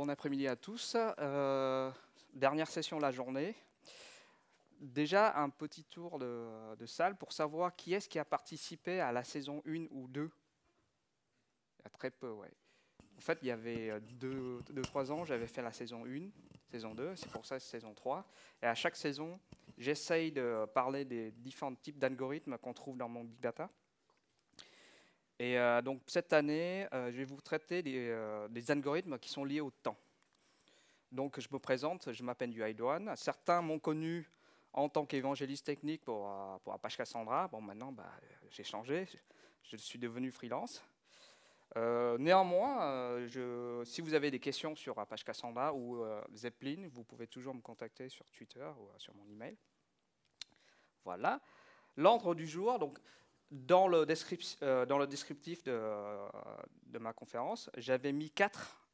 bon après-midi à tous. Euh, dernière session de la journée. Déjà, un petit tour de, salle pour savoir qui est-ce qui a participé à la saison 1 ou 2. Il y a très peu, En fait, il y avait 2-3 deux, ans, j'avais fait la saison 1, saison 2, c'est pour ça saison 3. Et à chaque saison, j'essaye de parler des différents types d'algorithmes qu'on trouve dans mon big data. Et euh, donc cette année, euh, je vais vous traiter euh, des, algorithmes qui sont liés au temps. Donc je me présente, je m'appelle Yuaidoan. Certains m'ont connu en tant qu'évangéliste technique pour, Apache Cassandra. Bon, maintenant, bah, j'ai changé, je, suis devenu freelance. néanmoins, je, si vous avez des questions sur Apache Cassandra ou Zeppelin, vous pouvez toujours me contacter sur Twitter ou sur mon email. Voilà. L'ordre du jour, donc dans le, euh, dans le descriptif de, ma conférence, j'avais mis quatre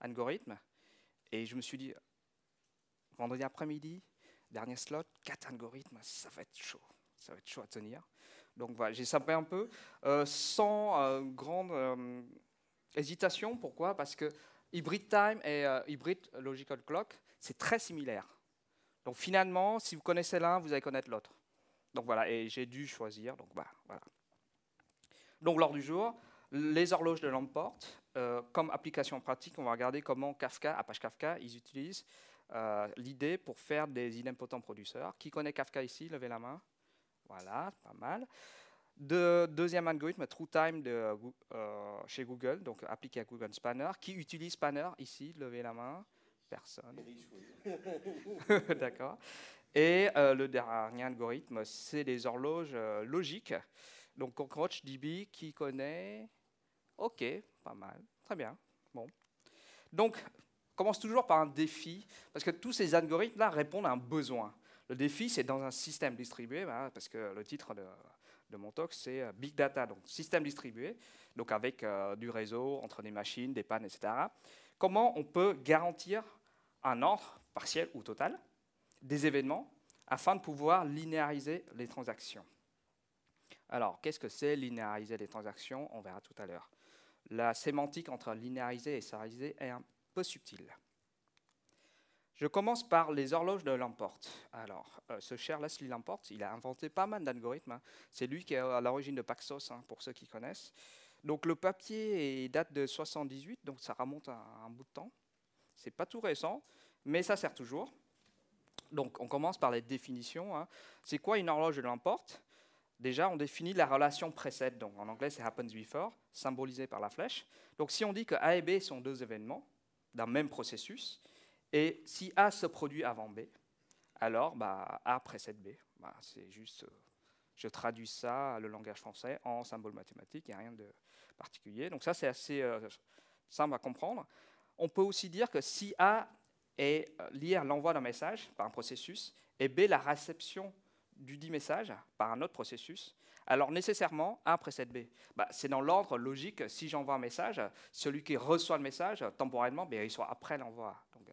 algorithmes et je me suis dit, vendredi après-midi, dernier slot, quatre algorithmes, ça va être chaud, ça va être chaud à tenir. Donc voilà, j'ai sapé un peu, euh, sans euh, grande hésitation. Pourquoi Parce que Hybrid Time et Hybrid Logical Clock, c'est très similaire. Donc finalement, si vous connaissez l'un, vous allez connaître l'autre. Donc voilà, et j'ai dû choisir. Donc bah, voilà. Donc lors du jour, les horloges de l'emporte, euh, comme application pratique, on va regarder comment Kafka, Apache Kafka, ils utilisent euh, l'idée pour faire des idempotents producteurs. Qui connaît Kafka ici Levez la main. Voilà, pas mal. De, deuxième algorithme, TrueTime de, euh, chez Google, donc appliqué à Google Spanner. Qui utilise Spanner ici Levez la main. Personne. D'accord. Et euh, le dernier algorithme, c'est les horloges euh, logiques. Donc DB qui connaît Ok, pas mal, très bien. Bon. Donc, commence toujours par un défi, parce que tous ces algorithmes-là répondent à un besoin. Le défi, c'est dans un système distribué, hein, parce que le titre de, mon talk, c'est euh, Big Data, donc système distribué, donc avec du réseau, entre des machines, des pannes, etc. Comment on peut garantir un ordre partiel ou total des événements afin de pouvoir linéariser les transactions. Alors, qu'est-ce que c'est linéariser les transactions On verra tout à l'heure. La sémantique entre linéariser et serialiser est un peu subtile. Je commence par les horloges de Lamport. Alors, euh, ce cher Leslie Lamport, il a inventé pas mal d'algorithmes. Hein. C'est lui qui est à l'origine de Paxos, hein, pour ceux qui connaissent. Donc, le papier date de 78, donc ça remonte un bout de temps. C'est pas tout récent, mais ça sert toujours. Donc on commence par les définitions. Hein. C'est quoi une horloge de l'emporte Déjà, on définit la relation précède. Donc en anglais, c'est happens before, symbolisé par la flèche. Donc si on dit que A et B sont deux événements d'un même processus, et si A se produit avant B, alors bah, A précède B. Bah, c'est juste, je traduis ça, le langage français, en symbole mathématique, il n'y a rien de particulier. Donc ça, c'est assez euh, simple à comprendre. On peut aussi dire que si A et euh, lire l'envoi d'un message par un processus, et B, la réception du dit message par un autre processus. Alors nécessairement, A précède B. Bah, c'est dans l'ordre logique, si j'envoie un message, celui qui reçoit le message, temporellement, ben, il soit après l'envoi. Donc euh,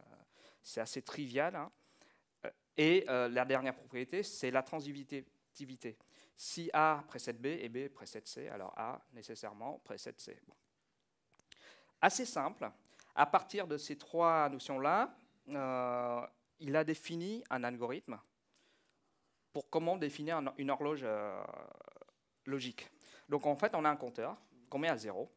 c'est assez trivial. Hein. Euh, et la dernière propriété, c'est la transitivité. Si A précède B et B précède C, alors A nécessairement précède C. Assez simple. À partir de ces trois notions-là, euh, il a défini un algorithme pour comment définir une horloge euh, logique. Donc en fait, on a un compteur qu'on met à zéro.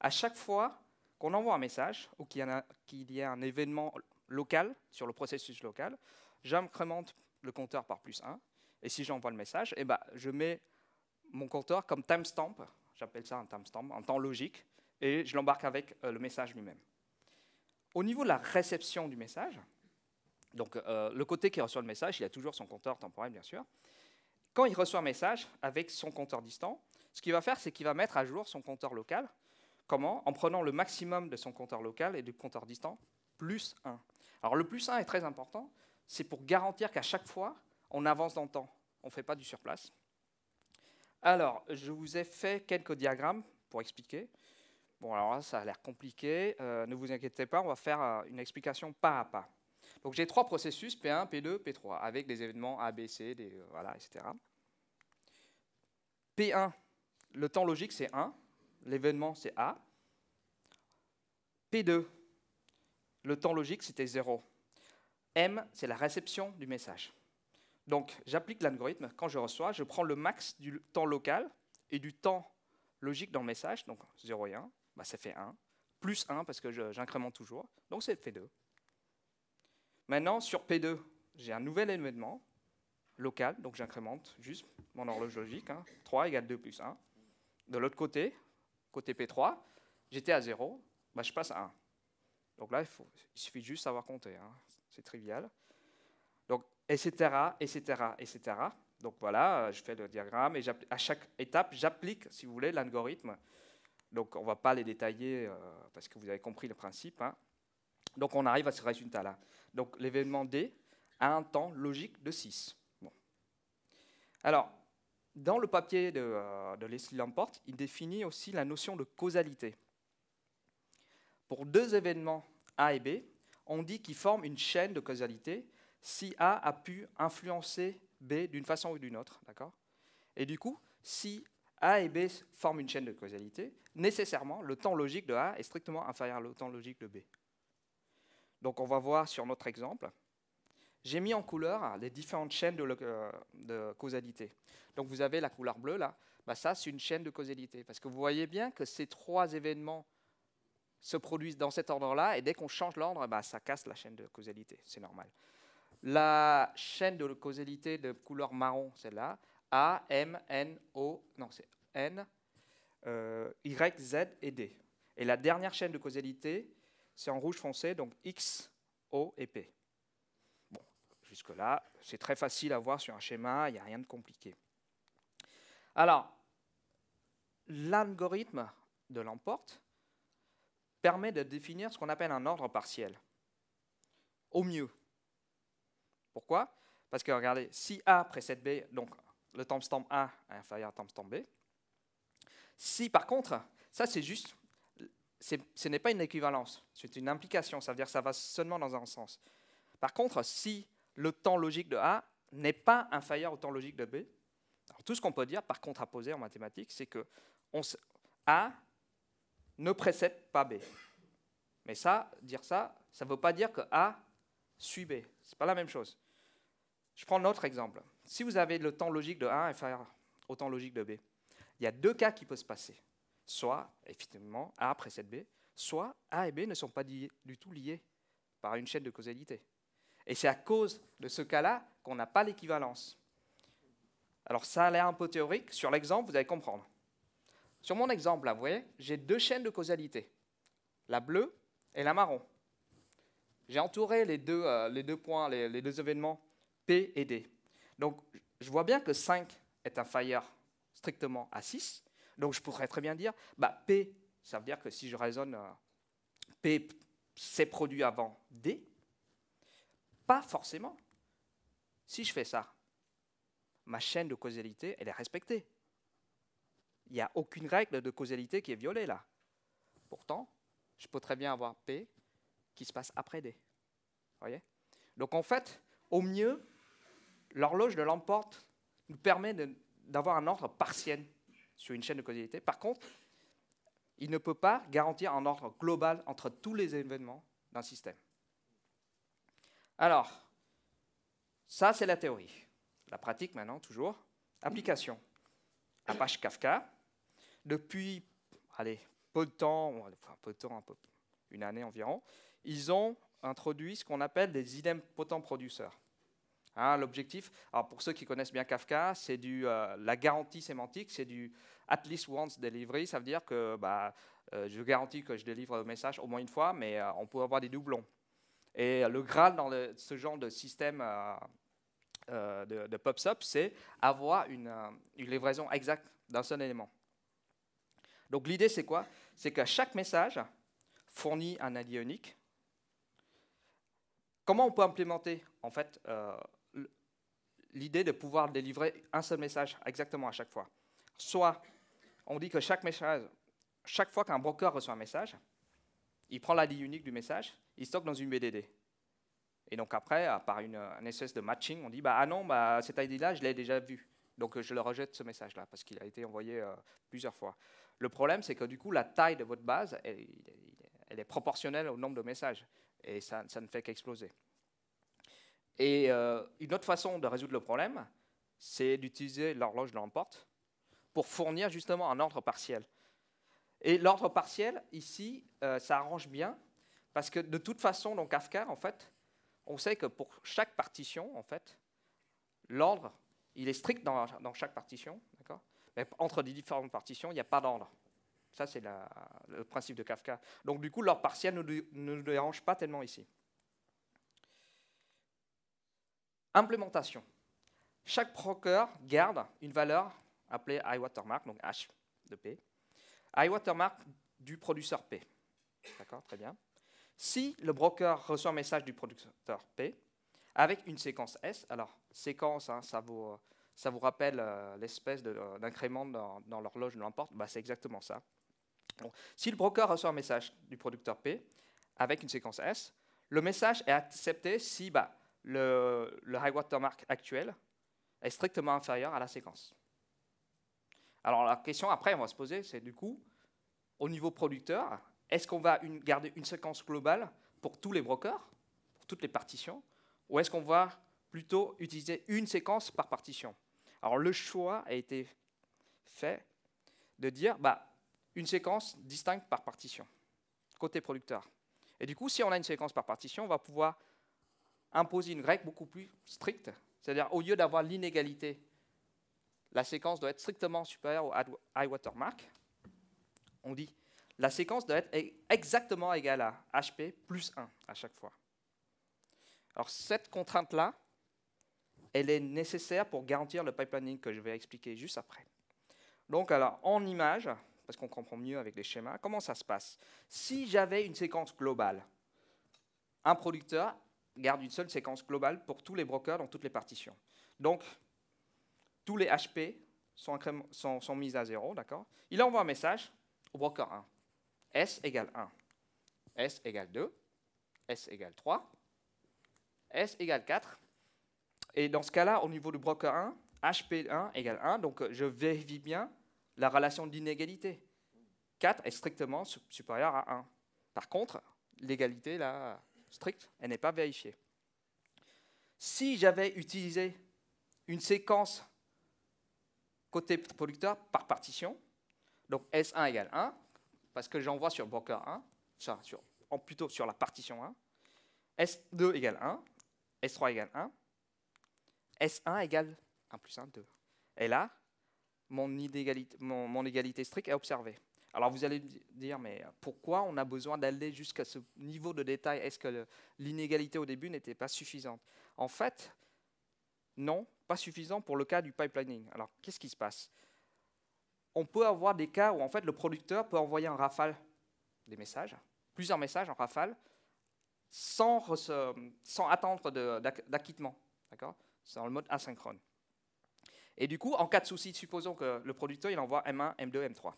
À chaque fois qu'on envoie un message ou qu'il y, y, a un événement local sur le processus local, j'incrémente le compteur par plus 1. Et si j'envoie le message, eh ben, je mets mon compteur comme timestamp, j'appelle ça un timestamp, en temps logique, et je l'embarque avec euh, le message lui-même. Au niveau de la réception du message, donc euh, le côté qui reçoit le message, il a toujours son compteur temporel, bien sûr. Quand il reçoit un message avec son compteur distant, ce qu'il va faire, c'est qu'il va mettre à jour son compteur local. Comment En prenant le maximum de son compteur local et du compteur distant, plus 1. Alors le plus 1 est très important, c'est pour garantir qu'à chaque fois, on avance dans le temps, on ne fait pas du surplace. Alors, je vous ai fait quelques diagrammes pour expliquer. Bon, alors là, ça a l'air compliqué. Euh, ne vous inquiétez pas, on va faire euh, une explication pas à pas. Donc j'ai trois processus, P1, P2, P3, avec des événements A, B, C, e, voilà, etc. P1, le temps logique, c'est 1. L'événement, c'est A. P2, le temps logique, c'était 0. M, c'est la réception du message. Donc, j'applique l'algorithme. Quand je reçois, je prends le max du temps local et du temps logique dans le message, donc 0 et 1 bah, ça fait 1, plus 1 parce que j'incrémente toujours, donc ça fait 2. Maintenant, sur P2, j'ai un nouvel événement local, donc j'incrémente juste mon horloge logique, 3 hein. égale 2 plus 1. De l'autre côté, côté P3, j'étais à 0, bah, je passe à 1. Donc là, il, suffit juste de savoir compter, hein. c'est trivial. Donc, etc., etc., etc. Donc voilà, je fais le diagramme et à chaque étape, j'applique, si vous voulez, l'algorithme donc on ne va pas les détailler euh, parce que vous avez compris le principe. Hein. Donc on arrive à ce résultat-là. Donc l'événement D a un temps logique de 6. Alors, dans le papier euh, de, Leslie Lamport, il définit aussi la notion de causalité. Pour deux événements A et B, on dit qu'ils forment une chaîne de causalité si A a pu influencer B d'une façon ou d'une autre. Et du coup, si a et B forment une chaîne de causalité, nécessairement, le temps logique de A est strictement inférieur au temps logique de B. Donc on va voir sur notre exemple, j'ai mis en couleur les différentes chaînes de, euh, causalité. Donc vous avez la couleur bleue là, bah, ça c'est une chaîne de causalité, parce que vous voyez bien que ces trois événements se produisent dans cet ordre-là, et dès qu'on change l'ordre, bah, ça casse la chaîne de causalité, c'est normal. La chaîne de causalité de couleur marron, celle-là, a, M, N, O, non, c'est N, euh, Y, Z et D. Et la dernière chaîne de causalité, c'est en rouge foncé, donc X, O et P. Bon, jusque-là, c'est très facile à voir sur un schéma, il n'y a rien de compliqué. Alors, l'algorithme de l'emporte permet de définir ce qu'on appelle un ordre partiel, au mieux. Pourquoi Parce que regardez, si A précède B, donc le temps A est inférieur temps timestamp B. Si par contre, ça c'est juste, ce n'est pas une équivalence, c'est une implication, ça veut dire que ça va seulement dans un sens. Par contre, si le temps logique de A n'est pas inférieur au temps logique de B, tout ce qu'on peut dire par contraposé en mathématiques, c'est que A ne précède pas B. Mais ça, dire ça, ça ne veut pas dire que A suit B. Ce n'est pas la même chose. Je prends autre exemple. Si vous avez le temps logique de A et au temps logique de B, il y a deux cas qui peuvent se passer. Soit, effectivement, A précède B, soit A et B ne sont pas du tout liés par une chaîne de causalité. Et c'est à cause de ce cas-là qu'on n'a pas l'équivalence. Alors ça a l'air un peu théorique. Sur l'exemple, vous allez comprendre. Sur mon exemple, là, vous voyez, j'ai deux chaînes de causalité, la bleue et la marron. J'ai entouré les deux, euh, points, les deux événements P et D. Donc, je vois bien que 5 est un fire strictement à 6. Donc, je pourrais très bien dire, bah, P, ça veut dire que si je raisonne euh, P s'est produit avant D, pas forcément. Si je fais ça, ma chaîne de causalité, elle est respectée. Il n'y a aucune règle de causalité qui est violée là. Pourtant, je peux très bien avoir P qui se passe après D. Voyez Donc en fait, au mieux, l'horloge de l'emporte nous permet d'avoir un ordre partiel sur une chaîne de causalité. Par contre, il ne peut pas garantir un ordre global entre tous les événements d'un système. Alors, ça c'est la théorie. La pratique maintenant, toujours. Application. Apache Kafka. Depuis, allez, peu de temps, peu de un peu, une année environ, ils ont introduit ce qu'on appelle des idem potent Hein, l'objectif, pour ceux qui connaissent bien Kafka, c'est du euh, la garantie sémantique, c'est du at least once delivery. Ça veut dire que bah, euh, je garantis que je délivre le message au moins une fois, mais euh, on peut avoir des doublons. Et le graal dans ce genre de système de, pop-up, c'est avoir une, livraison exacte d'un seul élément. Donc l'idée, c'est quoi C'est que chaque message fournit un ID unique. Comment on peut implémenter en fait l'idée de pouvoir délivrer un seul message exactement à chaque fois. Soit on dit que chaque, message, chaque fois qu'un broker reçoit un message, il prend l'ID unique du message, il stocke dans une BDD. Et donc après, par une, espèce de matching, on dit bah, ah non, bah, ID-là, je l'ai déjà vu, Donc euh, je le rejette ce message-là parce qu'il a été envoyé euh, plusieurs fois. Le problème, c'est que du coup, la taille de votre base, elle, est proportionnelle au nombre de messages et ça ne fait qu'exploser. Et euh, une autre façon de résoudre le problème, c'est d'utiliser l'horloge de l'emporte pour fournir justement un ordre partiel. Et l'ordre partiel, ici, euh, ça arrange bien, parce que de toute façon, dans Kafka, en fait, on sait que pour chaque partition, en fait, l'ordre, il est strict dans, chaque partition, d'accord Mais entre les différentes partitions, il n'y a pas d'ordre. Ça, c'est le principe de Kafka. Donc, du coup, l'ordre partiel ne nous, nous dérange pas tellement ici. Implémentation. Chaque broker garde une valeur appelée high watermark, donc H de P, high watermark du producteur P. D'accord, très bien. Si le broker reçoit un message du producteur P avec une séquence S, alors séquence, hein, ça, vous, ça vous rappelle euh, l'espèce euh, d'incrément dans, l'horloge de l'importe, bah, c'est exactement ça. si le broker reçoit un message du producteur P avec une séquence S, le message est accepté si bah, le, le high watermark actuel est strictement inférieur à la séquence. Alors la question après, on va se poser, c'est du coup, au niveau producteur, est-ce qu'on va garder une séquence globale pour tous les brokers, pour toutes les partitions, ou est-ce qu'on va plutôt utiliser une séquence par partition Alors le choix a été fait de dire bah, une séquence distincte par partition, côté producteur. Et du coup, si on a une séquence par partition, on va pouvoir imposer une règle beaucoup plus stricte. C'est-à-dire, au lieu d'avoir l'inégalité, la séquence doit être strictement supérieure au high watermark. On dit, la séquence doit être e- exactement égale à HP plus 1 à chaque fois. Alors, cette contrainte-là, elle est nécessaire pour garantir le pipeline que je vais expliquer juste après. Donc, alors, en image, parce qu'on comprend mieux avec les schémas, comment ça se passe Si j'avais une séquence globale, un producteur garde une seule séquence globale pour tous les brokers dans toutes les partitions. Donc, tous les HP sont, sont, mis à zéro, d'accord Il envoie un message au broker 1. S égale 1, S égale 2, S égale 3, S égale 4. Et dans ce cas-là, au niveau du broker 1, HP1 égale 1, donc euh, je vérifie bien la relation d'inégalité. 4 est strictement supérieur à 1. Par contre, l'égalité, là, stricte, elle n'est pas vérifiée. Si j'avais utilisé une séquence côté producteur par partition, donc S1 égale 1, parce que j'envoie sur broker 1, plutôt sur la partition 1, S2 égale 1, S3 égale 1, S1 égale 1 plus 1, 2. Et là, mon, mon égalité stricte est observée. Alors vous allez dire, mais pourquoi on a besoin d'aller jusqu'à ce niveau de détail Est-ce que l'inégalité au début n'était pas suffisante En fait, non, pas suffisant pour le cas du pipelining. Alors qu'est-ce qui se passe On peut avoir des cas où en fait le producteur peut envoyer en rafale des messages, plusieurs messages en rafale, sans, sans attendre d'acquittement, d'accord C'est dans le mode asynchrone. Et du coup, en cas de souci, supposons que le producteur il envoie M1, M2, M3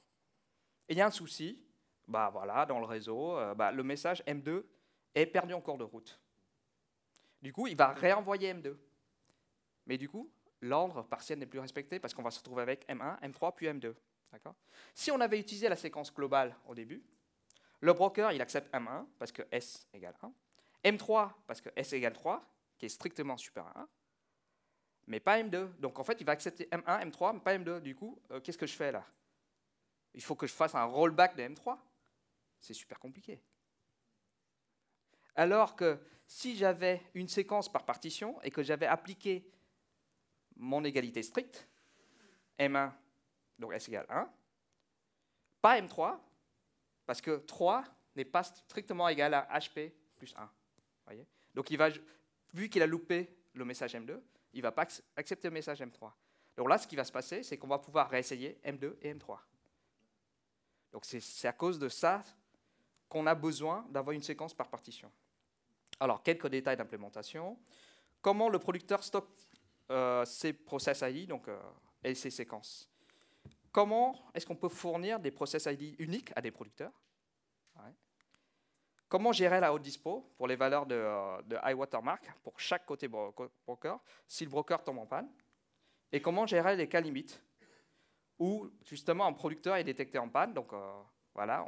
il y a un souci, bah voilà, dans le réseau, euh, bah, le message M2 est perdu en cours de route. Du coup, il va réenvoyer M2. Mais du coup, l'ordre partiel n'est plus respecté parce qu'on va se retrouver avec M1, M3, puis M2. Si on avait utilisé la séquence globale au début, le broker, il accepte M1 parce que S égale 1, M3 parce que S égale 3, qui est strictement supérieur à 1, mais pas M2. Donc en fait, il va accepter M1, M3, mais pas M2. Du coup, euh, qu'est-ce que je fais là il faut que je fasse un rollback de M3. C'est super compliqué. Alors que si j'avais une séquence par partition et que j'avais appliqué mon égalité stricte, M1, donc S égale 1, pas M3, parce que 3 n'est pas strictement égal à HP plus 1. donc il va, vu qu'il a loupé le message M2, il ne va pas accepter le message M3. Donc là, ce qui va se passer, c'est qu'on va pouvoir réessayer M2 et M3. Donc c'est à cause de ça qu'on a besoin d'avoir une séquence par partition. Alors, quelques détails d'implémentation. Comment le producteur stocke euh, ses process ID donc, euh, et ses séquences Comment est-ce qu'on peut fournir des process ID uniques à des producteurs Comment gérer la haute dispo pour les valeurs de, euh, de high watermark pour chaque côté broker si le broker tombe en panne Et comment gérer les cas limites où justement un producteur est détecté en panne, donc euh, voilà,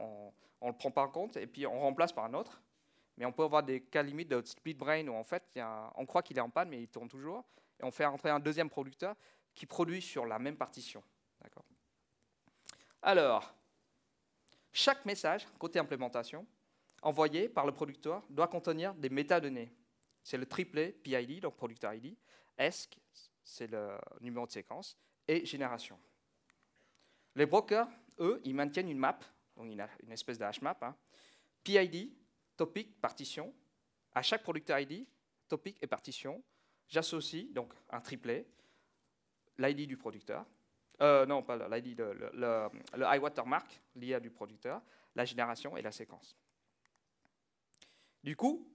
on le prend pas en compte et puis on remplace par un autre. Mais on peut avoir des cas limites de split brain où en fait on croit qu'il est en panne mais il tourne toujours et on fait rentrer un deuxième producteur qui produit sur la même partition. Alors, chaque message, côté implémentation, envoyé par le producteur doit contenir des métadonnées. C'est le triplet PID, donc producteur ID, ESC, c'est le numéro de séquence, et génération. Les brokers, eux, ils maintiennent une map, donc une, espèce de hash map. Hein. PID, topic, partition. À chaque producteur ID, topic et partition, j'associe donc un triplet, l'ID du producteur, euh, non, pas l'ID, le, le, high watermark, lié à du producteur, la génération et la séquence. Du coup,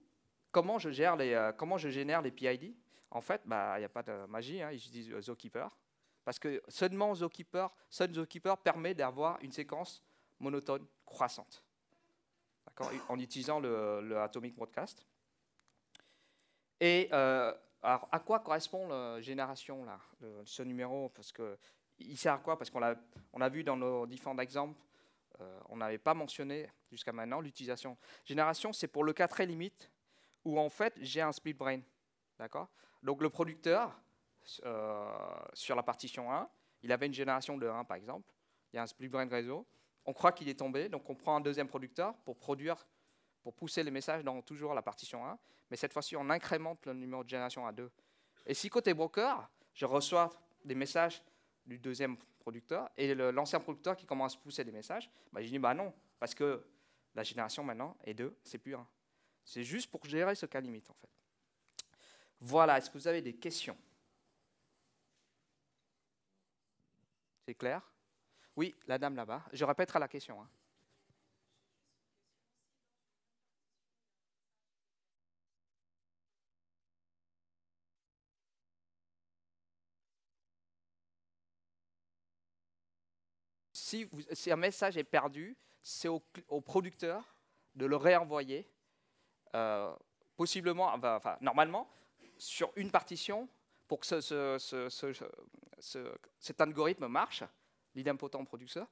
comment je, gère les, euh, comment je génère les PID En fait, bah, il n'y a pas de magie, hein, utilisent Zookeeper. Parce que seulement Zookeeper, Sun Zookeeper permet d'avoir une séquence monotone croissante. En utilisant le, Atomic Broadcast. Et euh, alors, à quoi correspond la génération, là, ce numéro Parce que il sert à quoi Parce qu'on a, on a vu dans nos différents exemples, euh, on n'avait pas mentionné jusqu'à maintenant l'utilisation. Génération, c'est pour le cas très limite où en fait j'ai un split brain. D'accord Donc le producteur, euh, sur la partition 1. Il avait une génération de 1, par exemple. Il y a un split brain réseau. On croit qu'il est tombé, donc on prend un deuxième producteur pour produire, pour pousser les messages dans toujours la partition 1. Mais cette fois-ci, on incrémente le numéro de génération à 2. Et si côté broker, je reçois des messages du deuxième producteur et l'ancien producteur qui commence à pousser des messages, bah, je dis bah non, parce que la génération maintenant est 2, c'est plus 1. C'est juste pour gérer ce cas limite en fait. Voilà, est-ce que vous avez des questions clair Oui, la dame là-bas. Je répéterai la question. Hein. Si, vous, si, un message est perdu, c'est au, producteur de le réenvoyer, euh, possiblement, enfin, normalement, sur une partition pour que ce, ce, ce, ce, cet algorithme marche, l'idempotent producteur,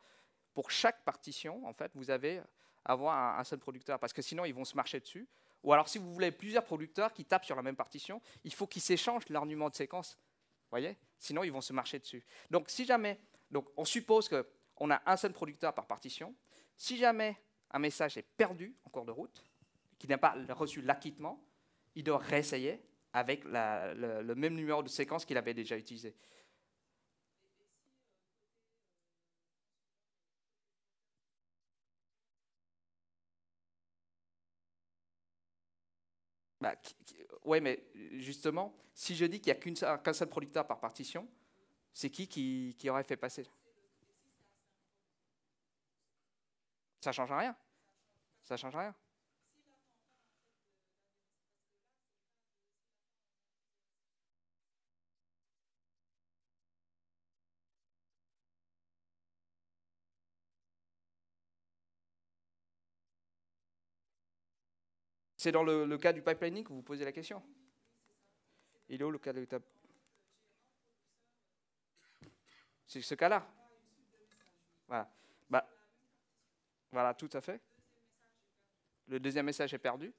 pour chaque partition, en fait, vous avez avoir un, seul producteur, parce que sinon, ils vont se marcher dessus. Ou alors, si vous voulez plusieurs producteurs qui tapent sur la même partition, il faut qu'ils s'échangent l'argument de séquence. voyez Sinon, ils vont se marcher dessus. Donc, si jamais, donc, on suppose qu'on a un seul producteur par partition. Si jamais un message est perdu en cours de route, qui n'a pas reçu l'acquittement, il doit réessayer avec le, même numéro de séquence qu'il avait déjà utilisé. Oui, bah, mais justement, si je dis qu'il n'y a qu'un seul producteur par partition, c'est qui, qui qui aurait fait passer Ça change rien. Ça change rien. C'est dans le, cas du pipelining que vous posez la question. Il est où le cas de l'étape C'est ce cas-là. Voilà. Bah, voilà, tout à fait. Le deuxième message est perdu.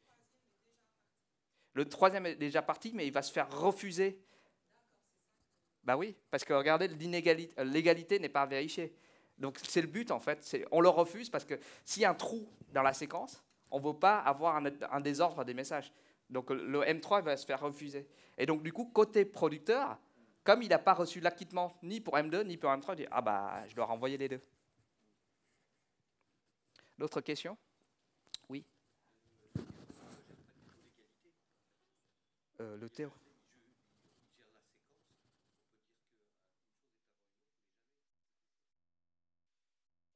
Le troisième est déjà parti, mais il va se faire refuser. Bah oui, parce que regardez, euh, l'égalité n'est pas vérifiée. Donc c'est le but en fait. On le refuse parce que s'il y a un trou dans la séquence, on ne veut pas avoir un, désordre des messages. Donc le M3 va se faire refuser. Et donc du coup, côté producteur, comme il n'a pas reçu l'acquittement ni pour M2 ni pour M3, il dit Ah bah, je dois renvoyer les deux. D'autres question Oui euh, Le théorème.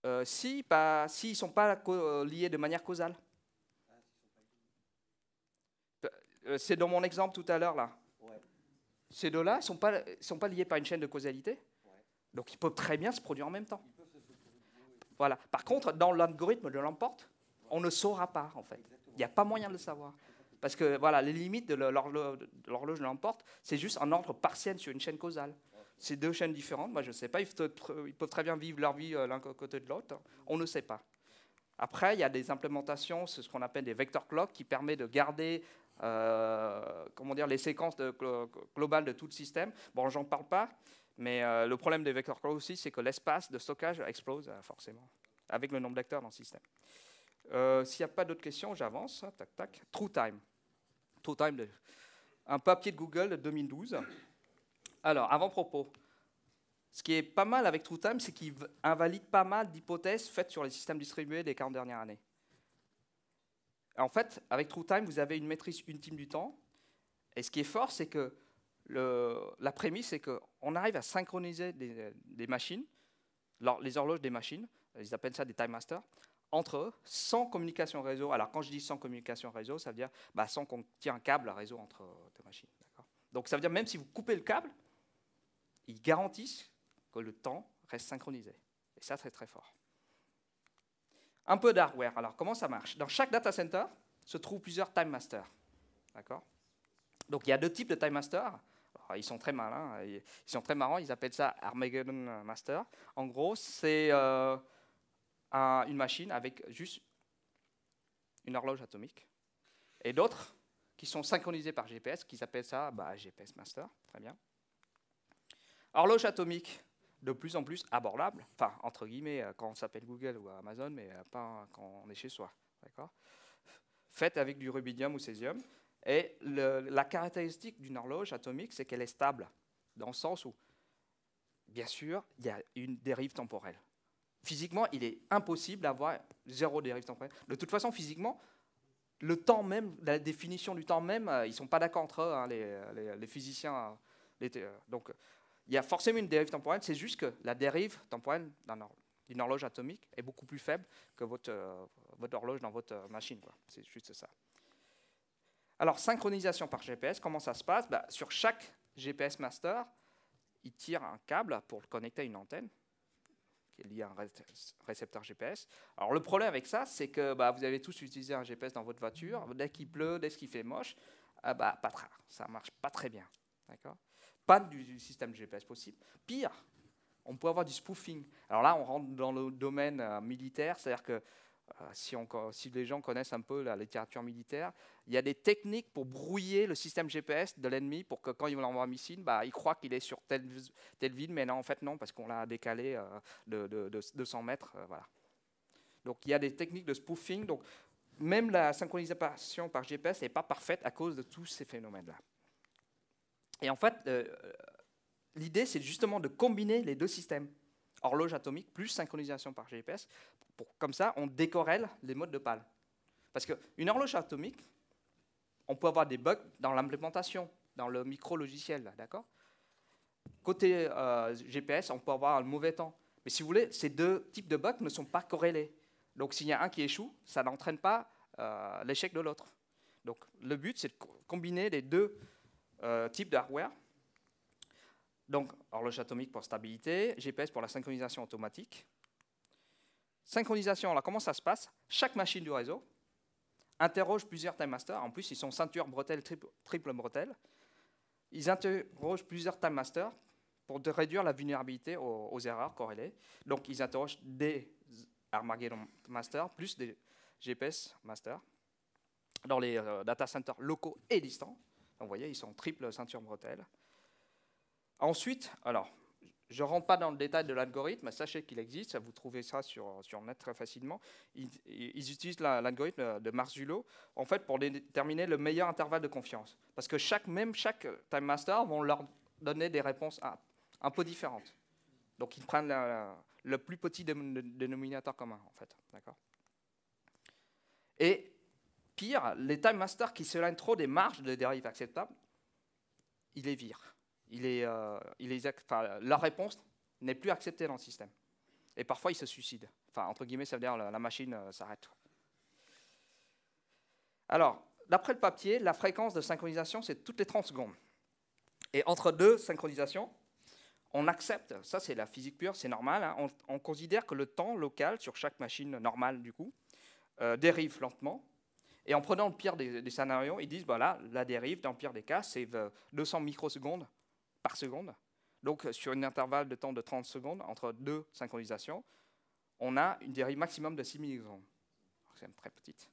Euh, si, pas, s'ils ne sont pas euh, liés de manière causale. Euh, c'est dans mon exemple tout à l'heure là. Ces deux-là, ne sont, pas, sont pas liés par une chaîne de causalité. Donc ils peuvent très bien se produire en même temps. Voilà. Par contre, dans l'algorithme de l'emporte, on ne saura pas en fait. Il n'y a pas moyen de le savoir. Parce que voilà, les limites de l'horloge de l'emporte, c'est juste un ordre partiel sur une chaîne causale. C'est deux chaînes différentes, moi je ne sais pas, ils peuvent très bien vivre leur vie euh, l'un côté de l'autre, on ne sait pas. Après, il y a des implémentations, c'est ce qu'on appelle des vector clocks, qui permettent de garder euh, comment dire, les séquences globales de tout le système. Bon, j'en parle pas, mais euh, le problème des vecteurs crawl aussi, c'est que l'espace de stockage explose euh, forcément, avec le nombre d'acteurs dans le système. S'il n'y a pas d'autres questions, j'avance. Hein, tac, tac. True time. True time, un papier de Google de 2012. Alors, avant-propos. Ce qui est pas mal avec True time, c'est qu'il invalide pas mal d'hypothèses faites sur les systèmes distribués des 40 dernières années. En fait, avec TrueTime, vous avez une maîtrise ultime du temps. Et ce qui est fort, c'est que le, la prémisse, c'est qu'on arrive à synchroniser des, machines, les horloges des machines, ils appellent ça des time masters, entre eux, sans communication réseau. Alors, quand je dis sans communication réseau, ça veut dire bah, sans qu'on tient un câble à réseau entre deux machines. Donc, ça veut dire même si vous coupez le câble, ils garantissent que le temps reste synchronisé. Et ça, c'est très fort. Un peu d'hardware. Alors, comment ça marche Dans chaque data center se trouvent plusieurs time masters. D'accord Donc, il y a deux types de time masters. ils sont très malins, hein. ils sont très marrants, ils appellent ça Armageddon Master. En gros, c'est euh, une machine avec juste une horloge atomique. Et d'autres qui sont synchronisés par GPS, qui appellent ça bah, GPS Master. Très bien. Horloge atomique, de plus en plus abordable, enfin entre guillemets euh, quand on s'appelle Google ou Amazon, mais euh, pas quand on est chez soi, d'accord fait avec du rubidium ou césium. Et la caractéristique d'une horloge atomique, c'est qu'elle est stable, dans le sens où, bien sûr, il y a une dérive temporelle. Physiquement, il est impossible d'avoir zéro dérive temporelle. De toute façon, physiquement, le temps même, la définition du temps même, euh, ils ne sont pas d'accord entre eux, hein, les, physiciens. donc, il y a forcément une dérive temporelle, c'est juste que la dérive temporelle d'une horloge atomique est beaucoup plus faible que votre, euh, horloge dans votre euh, machine. C'est juste ça. Alors, synchronisation par GPS, comment ça se passe bah, Sur chaque GPS master, il tire un câble pour le connecter à une antenne qui est liée à un récepteur GPS. Alors, le problème avec ça, c'est que bah, vous avez tous utilisé un GPS dans votre voiture. Dès qu'il pleut, dès qu'il fait moche, ah bah, pas ça marche pas très bien. D'accord panne du système GPS possible. Pire, on peut avoir du spoofing. Alors là, on rentre dans le domaine euh, militaire, c'est-à-dire que euh, si, les gens connaissent un peu la littérature militaire, il y a des techniques pour brouiller le système GPS de l'ennemi pour que quand il envoyer un missile, bah, il croit qu'il est sur telle, ville, mais non, en fait non, parce qu'on l'a décalé euh, de, 200 mètres. Donc il y a des techniques de spoofing. Donc même la synchronisation par GPS n'est pas parfaite à cause de tous ces phénomènes-là. Et en fait, euh, l'idée, c'est justement de combiner les deux systèmes, horloge atomique plus synchronisation par GPS. Pour, comme ça, on décorrèle les modes de PAL. Parce qu'une horloge atomique, on peut avoir des bugs dans l'implémentation, dans le micro-logiciel, d'accord Côté euh, GPS, on peut avoir un mauvais temps. Mais si vous voulez, ces deux types de bugs ne sont pas corrélés. Donc s'il y a un qui échoue, ça n'entraîne pas euh, l'échec de l'autre. Donc le but, c'est de combiner les deux euh, type de Donc, horloge atomique pour stabilité, GPS pour la synchronisation automatique. Synchronisation, alors comment ça se passe Chaque machine du réseau interroge plusieurs Time Masters. En plus, ils sont ceinture, bretelles, triple, triple bretelle. Ils interrogent plusieurs Time Masters pour réduire la vulnérabilité aux, erreurs corrélées. Donc, ils interrogent des Armageddon Masters plus des GPS Masters dans les euh, data centers locaux et distants vous voyez, ils sont triple ceinture bretelle. Ensuite, alors, je ne rentre pas dans le détail de l'algorithme, sachez qu'il existe, vous trouvez ça sur, sur Net très facilement. Ils, utilisent l'algorithme de Marzullo, en fait, pour déterminer le meilleur intervalle de confiance. Parce que chaque, même chaque time master vont leur donner des réponses un peu différentes. Donc ils prennent le plus petit dénominateur commun, en fait. Et Pire, les time masters qui s'éloignent trop des marges de dérive acceptables, il les vire. Il est, euh, la réponse n'est plus acceptée dans le système. Et parfois, il se suicide. Enfin, entre guillemets, ça veut dire la, la machine euh, s'arrête. Alors, d'après le papier, la fréquence de synchronisation, c'est toutes les 30 secondes. Et entre deux synchronisations, on accepte, ça c'est la physique pure, c'est normal, hein, on, considère que le temps local sur chaque machine normale, du coup, euh, dérive lentement et en prenant le pire des, scénarios, ils disent, voilà, la dérive, dans le pire des cas, c'est 200 microsecondes par seconde. Donc, sur un intervalle de temps de 30 secondes, entre deux synchronisations, on a une dérive maximum de 6 millisecondes. C'est très petite.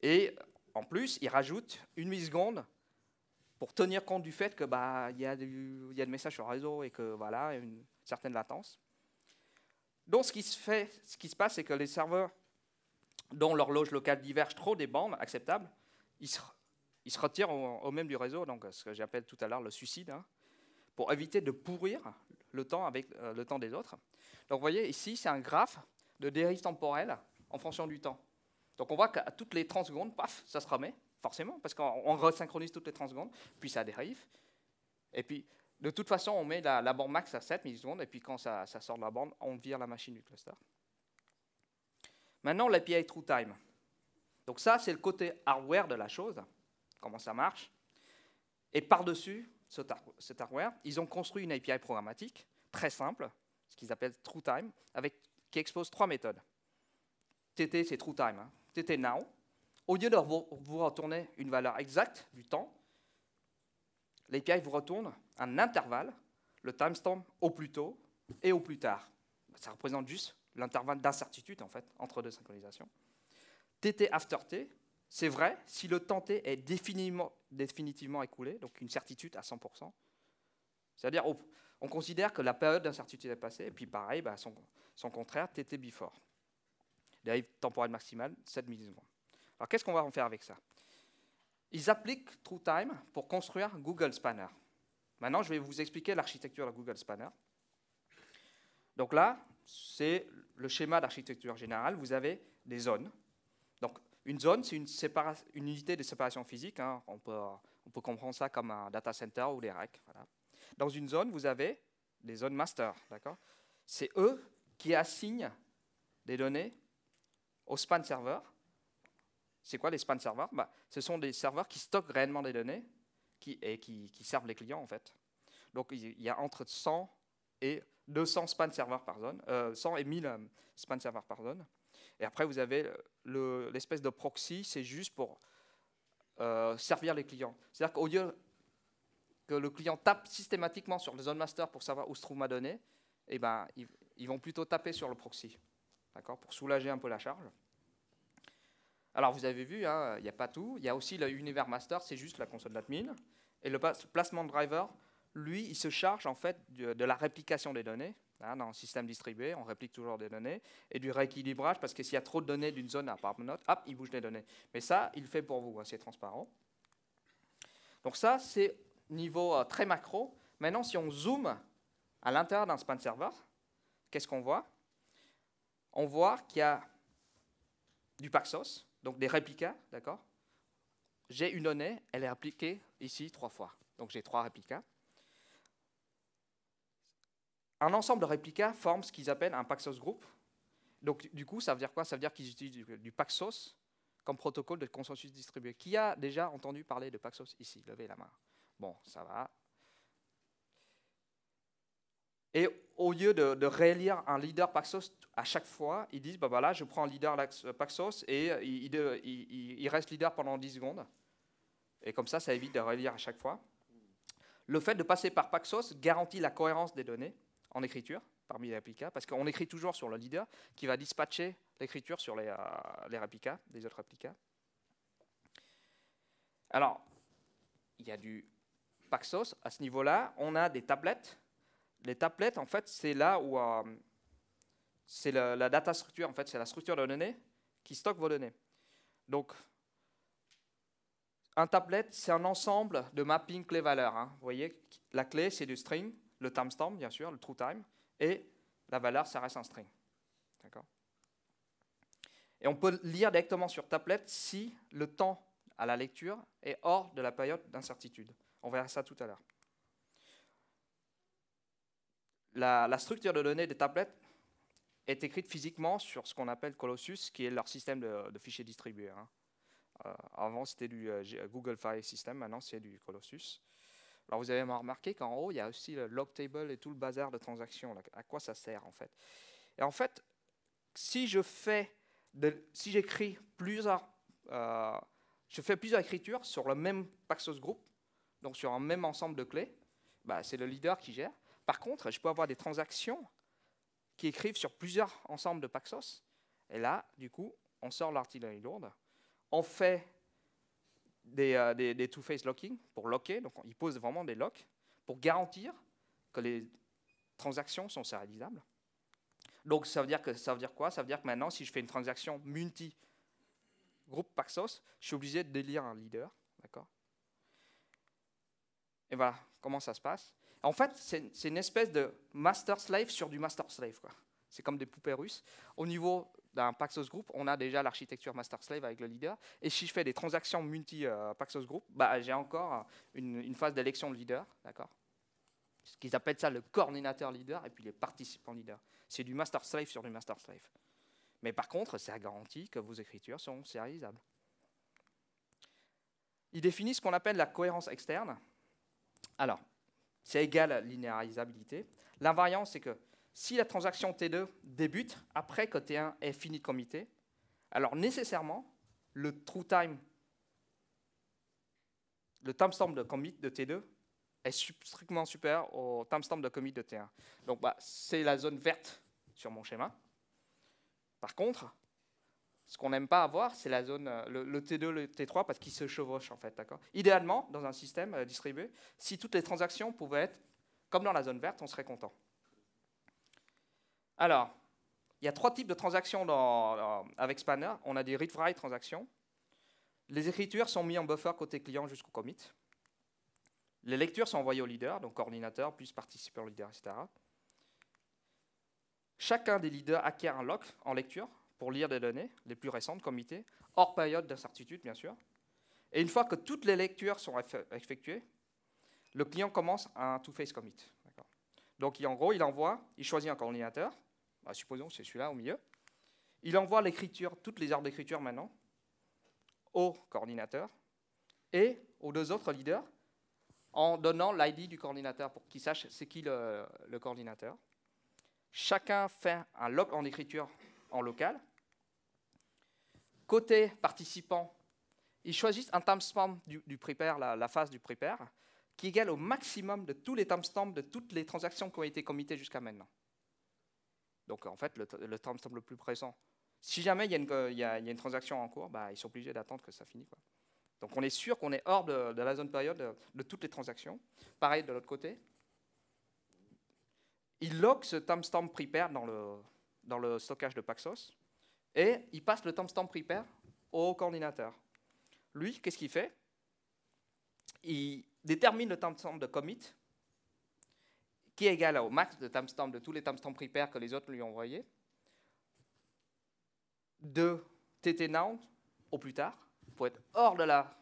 Et en plus, ils rajoutent une milliseconde pour tenir compte du fait que bah y, a des messages sur le réseau et que voilà une certaine latence. Donc ce qui se fait, ce qui se passe, c'est que les serveurs dont l'horloge locale diverge trop des bandes acceptables, ils se, retire retirent au, même du réseau, donc euh, ce que j'appelle tout à l'heure le suicide, hein, pour éviter de pourrir le temps avec euh, le temps des autres. Donc vous voyez, ici, c'est un graphe de dérive temporelle en fonction du temps. Donc on voit qu'à toutes les 30 secondes, paf, ça se remet, forcément, parce qu'on resynchronise toutes les 30 secondes, puis ça dérive. Et puis, de toute façon, on met la, bande max à 7 millisecondes, et puis quand ça, sort de la bande, on vire la machine du cluster. Maintenant, l'API TrueTime. Donc ça, c'est le côté hardware de la chose, comment ça marche. Et par-dessus cet hardware, ils ont construit une API programmatique très simple, ce qu'ils appellent TrueTime, avec, qui expose trois méthodes. TT, c'est TrueTime. Hein. TtNow, Now. Au lieu de vous retourner une valeur exacte du temps, l'API vous retourne un intervalle, le timestamp au plus tôt et au plus tard. Ça représente juste l'intervalle d'incertitude en fait, entre deux synchronisations. TT after T, c'est vrai si le temps T est définitivement, définitivement écoulé, donc une certitude à 100%. C'est-à-dire, on, considère que la période d'incertitude est passée, et puis pareil, bah, son, contraire, TT before. Dérive temporelle maximale, 7 millisecondes. Alors qu'est-ce qu'on va en faire avec ça Ils appliquent TrueTime pour construire Google Spanner. Maintenant, je vais vous expliquer l'architecture de Google Spanner. Donc là, c'est le schéma d'architecture générale. Vous avez des zones. Donc, une zone, c'est une, unité de séparation physique. Hein. On, peut, comprendre ça comme un data center ou des racks. Dans une zone, vous avez des zones master. C'est eux qui assignent des données aux span servers. C'est quoi les span servers bah, Ce sont des serveurs qui stockent réellement des données et qui, servent les clients, en fait. Donc, il y a entre 100 et 200 span serveurs par zone, 100 euh, et 1000 euh, span serveurs par zone. Et après, vous avez l'espèce de proxy, c'est juste pour euh, servir les clients. C'est-à-dire qu'au lieu que le client tape systématiquement sur le zone master pour savoir où se trouve ma donnée, eh ben, ils, vont plutôt taper sur le proxy, d'accord, pour soulager un peu la charge. Alors, vous avez vu, hein, il n'y a pas tout. Il y a aussi univers master, c'est juste la console d'admin. Et le placement driver, lui, il se charge en fait de, la réplication des données. Hein, dans un système distribué, on réplique toujours des données, et du rééquilibrage, parce que s'il y a trop de données d'une zone à part note, hop, il bouge les données. Mais ça, il fait pour vous, hein, c'est transparent. Donc ça, c'est niveau euh, très macro. Maintenant, si on zoome à l'intérieur d'un span server, qu'est-ce qu'on voit On voit, qu'il y a du Paxos, donc des réplicas, d'accord J'ai une donnée, elle est appliquée ici trois fois. Donc j'ai trois réplicas. Un ensemble de réplicas forme ce qu'ils appellent un Paxos Group. Donc, du coup, ça veut dire quoi Ça veut dire qu'ils utilisent du, Paxos comme protocole de consensus distribué. Qui a déjà entendu parler de Paxos ici Levez la main. Bon, ça va. Et au lieu de, de réélire un leader Paxos à chaque fois, ils disent, bah, voilà je prends un leader euh, Paxos et euh, il, il, reste leader pendant 10 secondes. Et comme ça, ça évite de réélire à chaque fois. Le fait de passer par Paxos garantit la cohérence des données en écriture parmi les réplicas, parce qu'on écrit toujours sur le leader qui va dispatcher l'écriture sur les, euh, les des autres réplicas. Alors, il y a du Paxos à ce niveau-là. On a des tablettes. Les tablettes, en fait, c'est là où euh, c'est la, data structure, en fait, c'est la structure de données qui stocke vos données. Donc, un tablette, c'est un ensemble de mapping clé-valeur. Hein. Vous voyez, la clé, c'est du string le timestamp, bien sûr, le true time, et la valeur, ça reste un string. D'accord Et on peut lire directement sur tablette si le temps à la lecture est hors de la période d'incertitude. On verra ça tout à l'heure. La, structure de données des tablettes est écrite physiquement sur ce qu'on appelle Colossus, qui est leur système de, fichiers distribués. Hein. Euh, avant, c'était du euh, Google File System, maintenant, c'est du Colossus. Alors vous avez remarqué qu'en haut, il y a aussi le log table et tout le bazar de transactions. À quoi ça sert en fait Et en fait, si je fais, si j'écris plusieurs, je fais plusieurs écritures sur le même Paxos Group, donc sur un même ensemble de clés, bah, c'est le leader qui gère. Par contre, je peux avoir des transactions qui écrivent sur plusieurs ensembles de Paxos. Et là, du coup, on sort l'artillerie lourde, on fait euh, des, des, two-phase locking pour locker, donc ils posent vraiment des locks pour garantir que les transactions sont serialisables. Donc ça veut dire, que, ça veut dire quoi Ça veut dire que maintenant, si je fais une transaction multi groupe Paxos, je suis obligé de délire un leader, d'accord Et voilà comment ça se passe. En fait, c'est une espèce de master slave sur du master slave, quoi. C'est comme des poupées russes. Au niveau d'un Paxos Group, on a déjà l'architecture master slave avec le leader. Et si je fais des transactions multi euh, Paxos Group, bah, j'ai encore une, phase d'élection de leader, d'accord Ce qu'ils appellent ça le coordinateur leader et puis les participants leader. C'est du master slave sur du master slave. Mais par contre, ça garantit que vos écritures sont sérialisables. Ils définissent ce qu'on appelle la cohérence externe. Alors, c'est égal à linéarisabilité. L'invariance, c'est que si la transaction T2 débute après que T1 est fini de comité, alors nécessairement, le true time, le timestamp de commit de T2 est strictement supérieur au timestamp de commit de T1. Donc bah, c'est la zone verte sur mon schéma. Par contre, ce qu'on n'aime pas avoir, c'est la zone, euh, le, T2, le T3, parce qu'ils se chevauchent en fait. Idéalement, dans un système euh, distribué, si toutes les transactions pouvaient être comme dans la zone verte, on serait content. Alors, il y a trois types de transactions avec Spanner. On a des read-write transactions. Les écritures sont mises en buffer côté client jusqu'au commit. Les lectures sont envoyées au leader, donc coordinateur, plus participant leader, etc. Chacun des leaders acquiert un lock en lecture pour lire des données, les plus récentes, comités, hors période d'incertitude, bien sûr. Et une fois que toutes les lectures sont effectuées, le client commence un two-phase commit. Donc, en gros, il envoie, il choisit un coordinateur, bah, supposons que c'est celui-là au milieu, il envoie l'écriture, toutes les heures d'écriture maintenant, au coordinateur et aux deux autres leaders en donnant l'ID du coordinateur pour qu'ils sachent c'est qui le, coordinateur. Chacun fait un log en écriture en local. Côté participants, ils choisissent un timestamp du, du prepare, la, phase du prepare, qui égale au maximum de tous les timestamps de toutes les transactions qui ont été committées jusqu'à maintenant. Donc en fait, le, le plus présent. Si jamais euh, il y, a, une transaction en cours, bah, ils sont obligés d'attendre que ça finisse. Donc on est sûr qu'on est hors de, la zone période euh, de, toutes les transactions. Pareil de l'autre côté. Il lock ce timestamp prepare dans le, dans le stockage de Paxos et il passe le timestamp prepare au coordinateur. Lui, qu'est-ce qu'il fait Il détermine le timestamp de commit qui est égal au max de timestamp de tous les timestamps prepare que les autres lui ont envoyés, de TT now au plus tard, pour être hors de la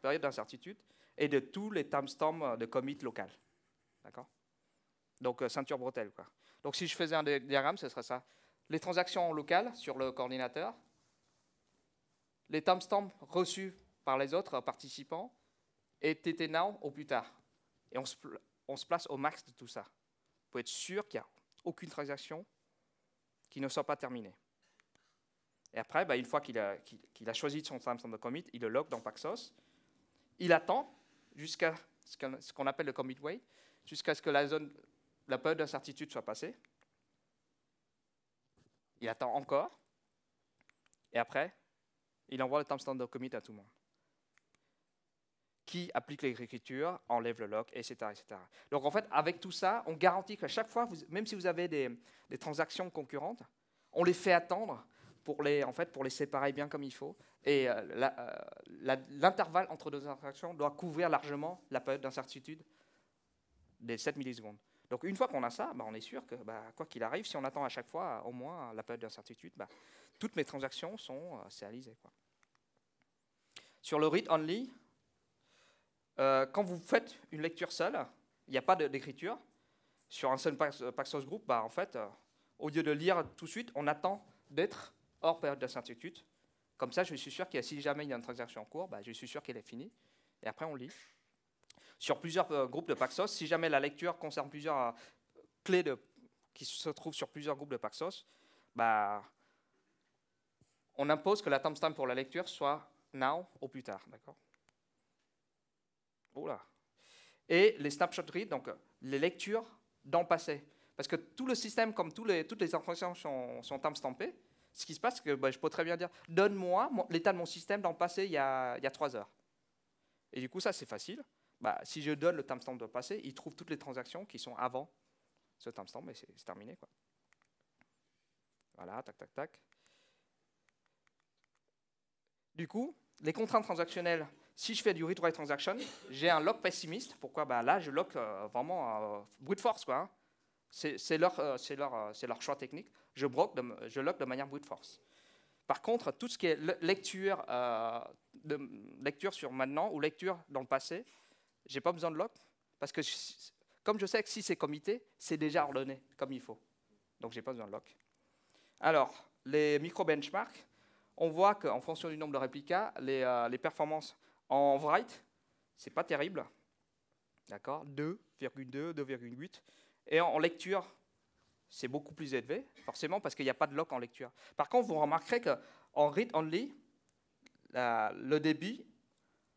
période d'incertitude, et de tous les timestamps euh, de commit local. D'accord Donc euh, ceinture bretelle. Quoi. Donc si je faisais un diagramme, ce serait ça. Les transactions locales sur le coordinateur, les timestamps reçus par les autres participants, et TT au plus tard. Et on, se on se place au max de tout ça, pour être sûr qu'il n'y a aucune transaction qui ne soit pas terminée. Et après, bah, une fois qu'il a, choisi son timestamp de commit, il le log dans Paxos. Il attend jusqu'à ce qu'on appelle le commit wait, jusqu'à ce que la, zone, la période d'incertitude soit passée. Il attend encore. Et après, il envoie le timestamp de commit à tout le monde qui applique l'agriculture, enlève le lock, etc., etc. Donc en fait, avec tout ça, on garantit qu'à chaque fois, vous, même si vous avez des, transactions concurrentes, on les fait attendre pour les, en fait, pour les séparer bien comme il faut. Et euh, euh, l'intervalle entre deux transactions doit couvrir largement la période d'incertitude des 7 millisecondes. Donc une fois qu'on a ça, bah, on est sûr que bah, quoi qu'il arrive, si on attend à chaque fois au moins la période d'incertitude, bah, toutes mes transactions sont euh, sérialisées. Quoi. Sur le read-only, euh, quand vous faites une lecture seule, il n'y a pas d'écriture, sur un seul Paxos Group, bah, en fait, euh, au lieu de lire tout de suite, on attend d'être hors période d'incertitude. Comme ça, je suis sûr que si jamais il y a une transaction en cours, bah, je suis sûr qu'elle est finie. Et après, on lit. Sur plusieurs euh, groupes de Paxos, si jamais la lecture concerne plusieurs clés qui se trouvent sur plusieurs groupes de Paxos, bah, on impose que la timestamp pour la lecture soit now au plus tard. D'accord et les snapshot read, donc les lectures dans passé. Parce que tout le système, comme toutes les informations sont, timestampées, ce qui se passe, c'est que bah, je peux très bien dire donne-moi l'état de mon système dans passé il y a, il 3 heures. Et du coup, ça, c'est facile. Bah, si je donne le timestamp de passé, il trouve toutes les transactions qui sont avant ce timestamp, mais c'est terminé. Quoi. Voilà, tac, tac, tac. Du coup, les contraintes transactionnelles si je fais du retry transaction, j'ai un lock pessimiste. Pourquoi Ben Là, je lock euh, vraiment euh, brute force. Quoi, hein. C'est leur, euh, leur, choix technique. Je, bloque, de, je lock de manière brute force. Par contre, tout ce qui est lecture, de, lecture sur maintenant ou lecture dans le passé, j'ai pas besoin de lock. Parce que, comme je sais que si c'est comité, c'est déjà ordonné comme il faut. Donc, j'ai pas besoin de lock. Alors, les micro-benchmarks, on voit qu'en fonction du nombre de réplicas, les performances en write, c'est pas terrible. D'accord 2,2, 2,8. Et en lecture, c'est beaucoup plus élevé, forcément, parce qu'il n'y a pas de lock en lecture. Par contre, vous remarquerez qu'en read only, le débit,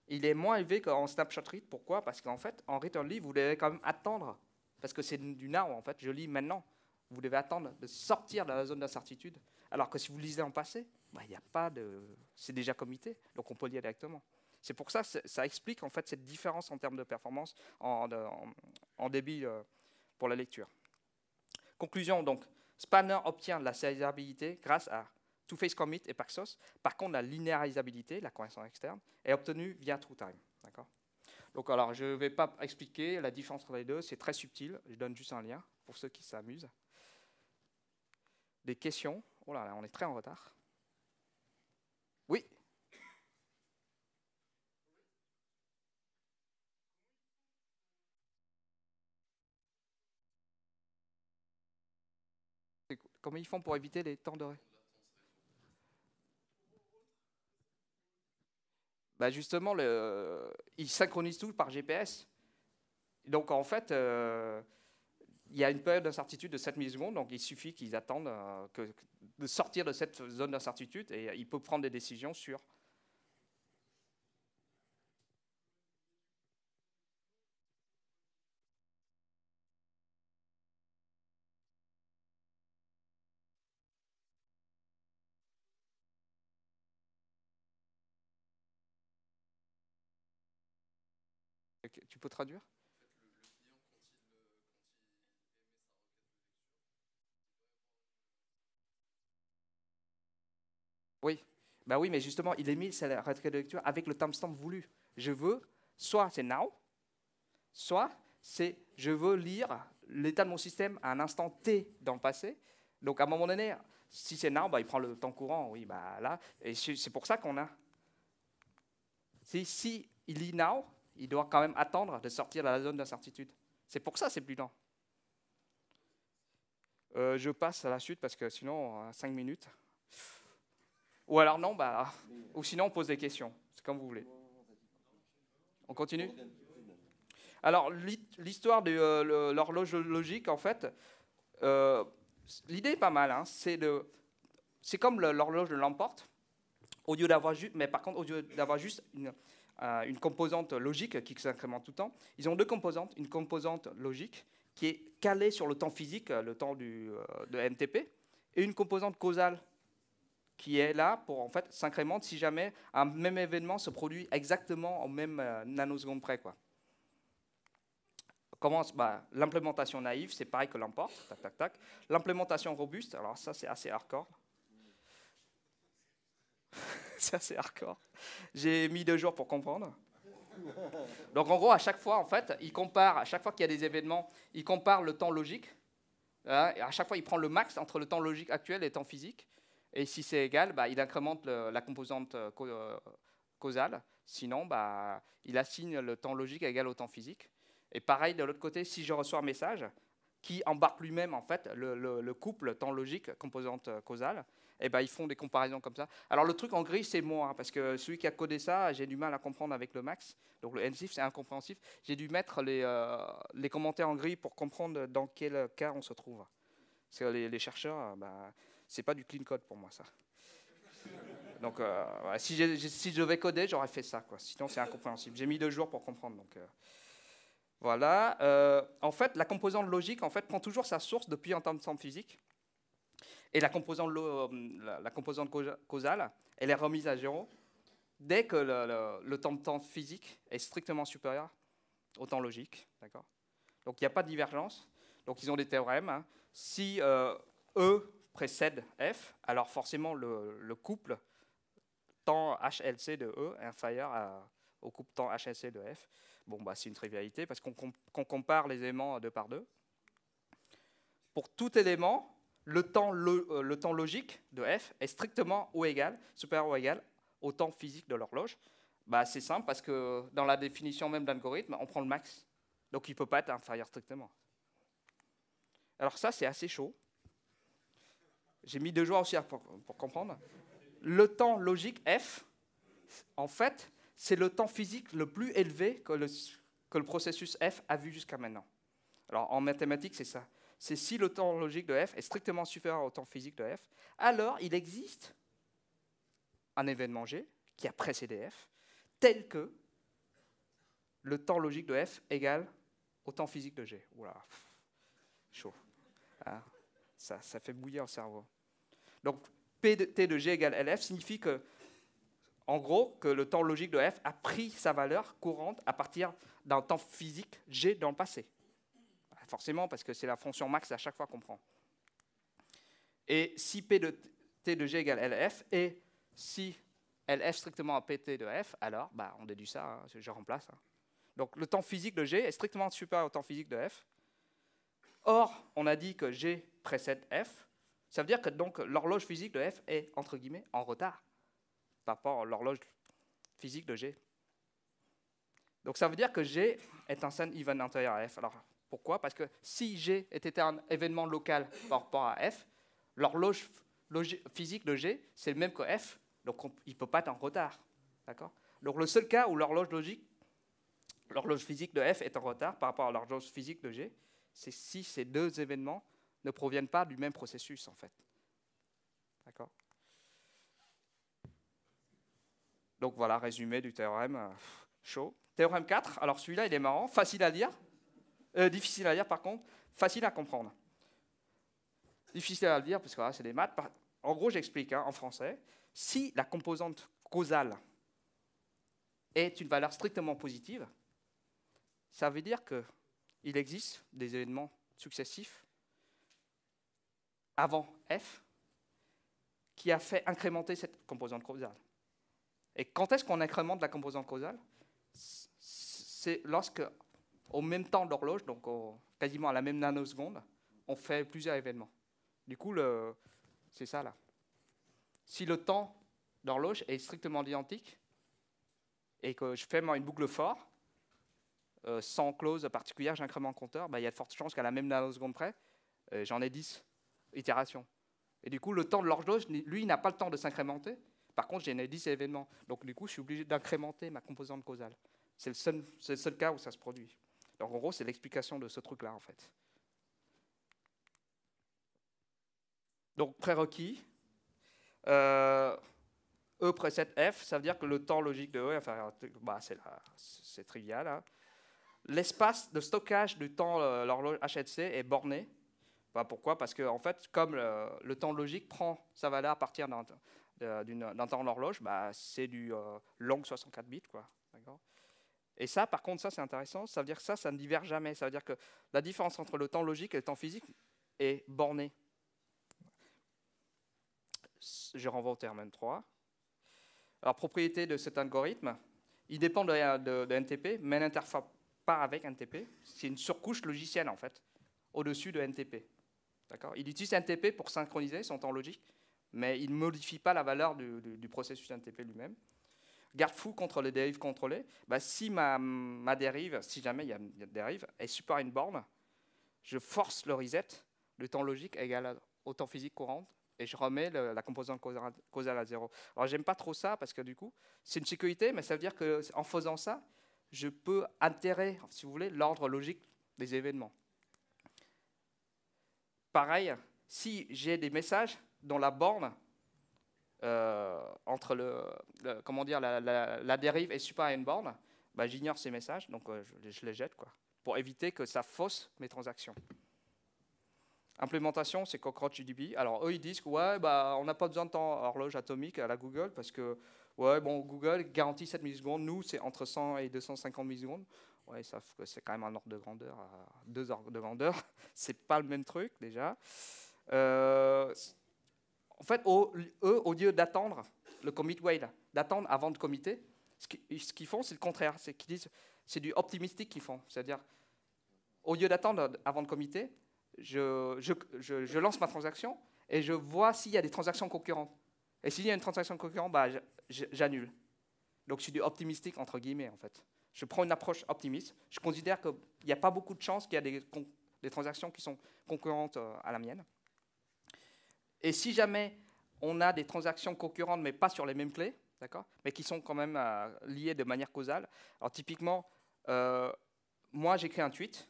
il est moins élevé qu'en snapshot read. Pourquoi Parce qu'en fait, en read only, vous devez quand même attendre. Parce que c'est du narrow, en fait. Je lis maintenant. Vous devez attendre de sortir de la zone d'incertitude. Alors que si vous lisez en passé, bah, il a pas de. C'est déjà comité. Donc on peut lire directement. C'est pour ça que ça explique en fait cette différence en termes de performance en, en, débit euh, pour la lecture. Conclusion donc, Spanner obtient la sérialisabilité grâce à Two-Face Commit et Paxos. Par contre, la linéarisabilité, la cohérence externe, est obtenue via TrueTime. D'accord donc alors, je ne vais pas expliquer la différence entre les deux, c'est très subtil, je donne juste un lien pour ceux qui s'amusent. Des questions Oh là là, on est très en retard. Oui Comment ils font pour éviter les temps dorés bah Justement, le, ils synchronisent tout par GPS. Donc en fait, euh, il y a une période d'incertitude de 7 secondes. donc il suffit qu'ils attendent euh, de sortir de cette zone d'incertitude et ils peuvent prendre des décisions sur Tu traduire Oui. bah oui, mais justement, il émet sa retraite de lecture avec le timestamp voulu. Je veux, soit c'est now, soit c'est je veux lire l'état de mon système à un instant T dans le passé. Donc à un moment donné, si c'est now, bah il prend le temps courant. Oui, bah là, et c'est pour ça qu'on a. si il lit now, il doit quand même attendre de sortir de la zone d'incertitude. C'est pour ça c'est plus lent. Euh, je passe à la suite parce que sinon, cinq minutes. Ou alors non, bah, ou sinon on pose des questions. C'est comme vous voulez. On continue Alors l'histoire de euh, l'horloge logique, en fait, euh, l'idée est pas mal. Hein. C'est de, c'est comme l'horloge de l'emporte. Au d'avoir juste, mais par contre, au lieu d'avoir juste une, euh, une composante logique qui s'incrémente tout le temps. Ils ont deux composantes, une composante logique qui est calée sur le temps physique, le temps euh, de MTP, et une composante causale qui est là pour en fait s'incrémente si jamais un même événement se produit exactement au même euh, nanoseconde près quoi. Commence bah, l'implémentation naïve, c'est pareil que l'emporte, tac tac. L'implémentation robuste, alors ça c'est assez hardcore. ça c'est hardcore. J'ai mis deux jours pour comprendre. Donc en gros, à chaque fois, en fait, il compare, à chaque fois qu'il y a des événements, il compare le temps logique. Hein, à chaque fois, il prend le max entre le temps logique actuel et le temps physique. Et si c'est égal, bah, il incrémente la composante euh, euh, causale. Sinon, bah, il assigne le temps logique égal au temps physique. Et pareil, de l'autre côté, si je reçois un message qui embarque lui-même en fait le couple temps logique composante euh, causale, et eh ben, ils font des comparaisons comme ça. Alors le truc en gris, c'est moi, hein, parce que celui qui a codé ça, j'ai du mal à comprendre avec le max. Donc le NSIF, c'est incompréhensif. J'ai dû mettre euh, les, commentaires en gris pour comprendre dans quel cas on se trouve. Parce que les, chercheurs, ben, c'est pas du clean code pour moi, ça. Donc euh, si, je devais coder, j'aurais fait ça. Quoi. Sinon, c'est incompréhensible. J'ai mis deux jours pour comprendre. Donc, voilà. en fait, la composante logique en fait, prend toujours sa source depuis un temps de temps physique. Et la composante, euh, la, causale, elle est remise à zéro dès que le, temps de temps physique est strictement supérieur au temps logique. D'accord Donc il n'y a pas de divergence. Donc ils ont des théorèmes. Hein. Si euh, E précède F, alors forcément le, couple temps HLC de E est inférieur au couple temps HLC de F. Bon, bah, c'est une trivialité parce qu'on compare les éléments deux par deux. Pour tout élément, euh, le temps, logique de f est strictement ou égal, supérieur ou égal au temps physique de l'horloge. Bah, c'est simple parce que dans la définition même d'algorithme, on prend le max. Donc il ne peut pas être inférieur strictement. Alors ça, c'est assez chaud. J'ai mis deux joueurs aussi pour, comprendre. Le temps logique f, en fait, c'est le temps physique le plus élevé que que le processus f a vu jusqu'à maintenant. Alors en mathématiques, c'est ça c'est si le temps logique de f est strictement supérieur au temps physique de f, alors il existe un événement g qui a précédé f, tel que le temps logique de f égale au temps physique de g. Oula, chaud. Ah, ça, ça fait bouillir le cerveau. Donc p de de g égale lf signifie que en gros, que le temps logique de f a pris sa valeur courante à partir d'un temps physique g dans le passé forcément, parce que c'est la fonction max à chaque fois qu'on prend. Et si P de T de G égale LF, et si LF strictement à PT de F, alors bah, on déduit ça, hein, je remplace. Hein. Donc le temps physique de G est strictement supérieur au temps physique de F. Or, on a dit que G précède F. Ça veut dire que donc l'horloge physique de F est, entre guillemets, en retard par rapport à l'horloge physique de G. Donc ça veut dire que G est un scène even intérieur à F. Alors pourquoi Parce que si G était un événement local par rapport à F, l'horloge physique de G, c'est le même que F, donc il ne peut pas être en retard. D'accord Donc le seul cas où l'horloge physique de F est en retard par rapport à l'horloge physique de G, c'est si ces deux événements ne proviennent pas du même processus, en fait. D'accord Donc voilà, résumé du théorème euh, chaud. Théorème 4, alors celui-là, il est marrant, facile à dire. Euh, difficile à dire, par contre, facile à comprendre. Difficile à dire, parce que c'est des maths. En gros, j'explique hein, en français. Si la composante causale est une valeur strictement positive, ça veut dire qu'il existe des événements successifs avant F qui a fait incrémenter cette composante causale. Et quand est-ce qu'on incrémente la composante causale C'est lorsque au même temps de l'horloge, donc quasiment à la même nanoseconde, on fait plusieurs événements. Du coup, c'est ça là. Si le temps d'horloge est strictement identique et que je fais une boucle fort, euh, sans clause particulière, j'incrémente le compteur, bah, il y a de fortes chances qu'à la même nanoseconde près, euh, j'en ai 10 itérations. Et du coup, le temps de l'horloge, lui, n'a pas le temps de s'incrémenter. Par contre, j'ai 10 événements. Donc, du coup, je suis obligé d'incrémenter ma composante causale. C'est le, le seul cas où ça se produit en gros, c'est l'explication de ce truc-là, en fait. Donc prérequis, euh, E preset, F, ça veut dire que le temps logique de E, enfin, bah, c'est trivial. Hein. L'espace de stockage du temps, euh, l'horloge HLC, est borné. Bah, pourquoi Parce que, en fait, comme le, temps logique prend sa valeur à partir d'un euh, temps d'horloge, bah, c'est du long 64 bits. Quoi. Et ça, par contre, ça c'est intéressant, ça veut dire que ça, ça ne diverge jamais. Ça veut dire que la différence entre le temps logique et le temps physique est bornée. Je renvoie au terme N3. Alors, propriété de cet algorithme, il dépend de, NTP, mais n'interfère pas avec NTP. C'est une surcouche logicielle, en fait, au-dessus de NTP. D'accord il utilise NTP pour synchroniser son temps logique, mais il ne modifie pas la valeur du processus NTP lui-même garde-fou contre les dérives contrôlées, bah, si ma, dérive, si jamais il y a une dérive, elle supporte une borne, je force le reset, le temps logique égal au temps physique courant, et je remets la composante causale à zéro. Alors j'aime pas trop ça parce que du coup, c'est une sécurité, mais ça veut dire que en faisant ça, je peux altérer, si vous voulez, l'ordre logique des événements. Pareil, si j'ai des messages dont la borne euh, entre le, comment dire, la, dérive et super inbound, bah, j'ignore ces messages, donc euh, je, les jette quoi, pour éviter que ça fausse mes transactions. Implémentation, c'est Cockroach UDB. Alors eux, ils disent ouais, bah, on n'a pas besoin de temps horloge atomique à la Google parce que ouais, bon, Google garantit 7 millisecondes. Nous, c'est entre 100 et 250 millisecondes. Ouais, sauf que c'est quand même un ordre de grandeur, deux ordres de grandeur. c'est pas le même truc déjà. Euh, en fait, eux, au lieu d'attendre le commit wait, d'attendre avant de committer, ce qu'ils font, c'est le contraire. C'est qu'ils disent, c'est du optimistique qu'ils font. C'est-à-dire, au lieu d'attendre avant de committer, je, je, lance ma transaction et je vois s'il y a des transactions concurrentes. Et s'il y a une transaction concurrente, bah, j'annule. Donc, c'est du optimistique, entre guillemets, en fait. Je prends une approche optimiste. Je considère qu'il n'y a pas beaucoup de chances qu'il y ait des transactions qui sont concurrentes euh, à la mienne. Et si jamais on a des transactions concurrentes, mais pas sur les mêmes clés, d'accord, mais qui sont quand même euh, liées de manière causale. Alors typiquement, euh, moi j'écris un tweet.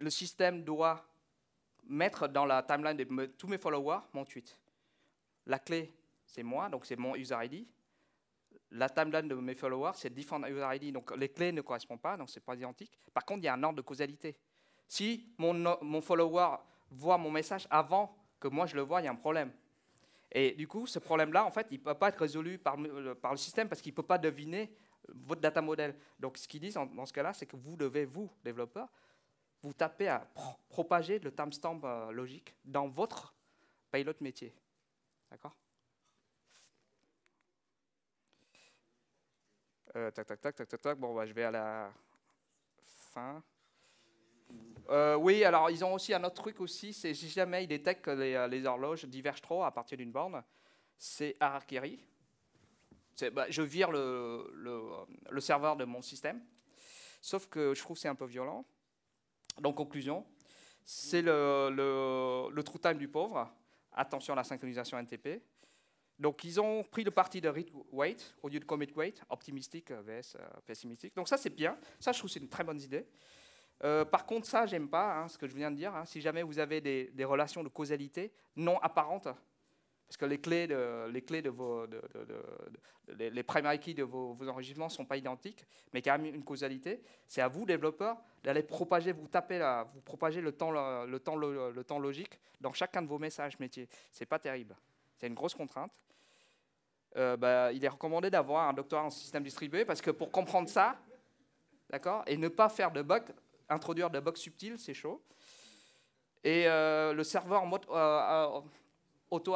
Le système doit mettre dans la timeline de tous mes followers mon tweet. La clé, c'est moi, donc c'est mon user ID. La timeline de mes followers, c'est différents user ID, donc les clés ne correspondent pas, donc c'est pas identique. Par contre, il y a un ordre de causalité. Si mon, mon follower voir mon message avant que moi je le vois, il y a un problème. Et du coup, ce problème-là, en fait, il ne peut pas être résolu par, le système parce qu'il ne peut pas deviner euh, votre data model. Donc, ce qu'ils disent dans ce cas-là, c'est que vous devez, vous, développeur vous taper à propager le timestamp euh, logique dans votre payload métier. D'accord euh, Tac, tac, tac, tac, tac, Bon, bah, je vais à la fin. Euh, oui, alors ils ont aussi un autre truc aussi, c'est si jamais ils détectent que les, euh, horloges divergent trop à partir d'une borne, c'est Harakiri. Bah, je vire le, serveur de mon système, sauf que je trouve c'est un peu violent. Donc conclusion, c'est le, true time du pauvre. Attention à la synchronisation NTP. Donc, ils ont pris le parti de read wait au lieu de commit wait, optimistique euh, vs pessimistique. Donc, ça, c'est bien. Ça, je trouve c'est une très bonne idée. Euh, par contre, ça, j'aime pas hein, ce que je viens de dire. Hein. si jamais vous avez des, relations de causalité non apparentes, parce que les clés de, les clés de vos, les, les primary de vos, enregistrements ne sont pas identiques, mais quand même une causalité, c'est à vous, développeurs, d'aller propager, vous taper vous propager le temps, le, temps, le, temps logique dans chacun de vos messages métiers. C'est pas terrible. C'est une grosse contrainte. Euh, bah, il est recommandé d'avoir un doctorat en système distribué parce que pour comprendre ça, d'accord, et ne pas faire de bugs, introduire de la box subtile, c'est chaud. Et euh, le serveur en mode je euh, euh, auto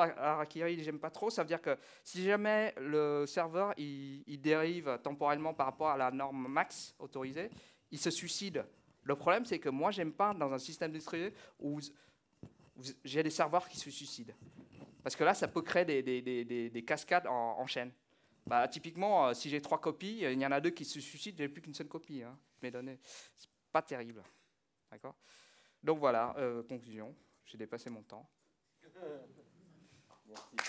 qui j'aime pas trop. Ça veut dire que si jamais le serveur il, dérive temporellement par rapport à la norme max autorisée, il se suicide. Le problème, c'est que moi, j'aime pas dans un système distribué où, j'ai des serveurs qui se suicident. Parce que là, ça peut créer des, cascades en, chaîne. Bah, typiquement, si j'ai trois copies, il y en a deux qui se suicident, j'ai plus qu'une seule copie. Hein, mes données pas terrible. D'accord Donc voilà, euh, conclusion. J'ai dépassé mon temps.